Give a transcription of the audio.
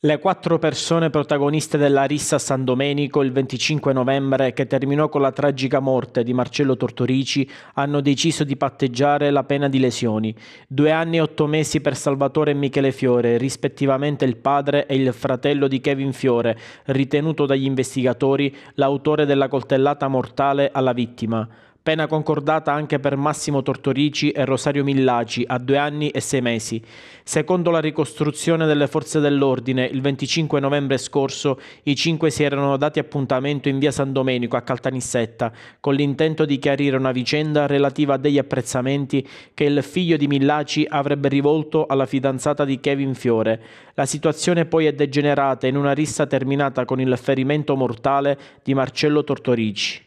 Le quattro persone protagoniste della rissa a San Domenico il 25 novembre, che terminò con la tragica morte di Marcello Tortorici, hanno deciso di patteggiare la pena di lesioni. Due anni e otto mesi per Salvatore e Michele Fiore, rispettivamente il padre e il fratello di Kevin Fiore, ritenuto dagli investigatori l'autore della coltellata mortale alla vittima pena concordata anche per Massimo Tortorici e Rosario Millaci a due anni e sei mesi. Secondo la ricostruzione delle forze dell'ordine, il 25 novembre scorso i cinque si erano dati appuntamento in via San Domenico a Caltanissetta con l'intento di chiarire una vicenda relativa a degli apprezzamenti che il figlio di Millaci avrebbe rivolto alla fidanzata di Kevin Fiore. La situazione poi è degenerata in una rissa terminata con il ferimento mortale di Marcello Tortorici.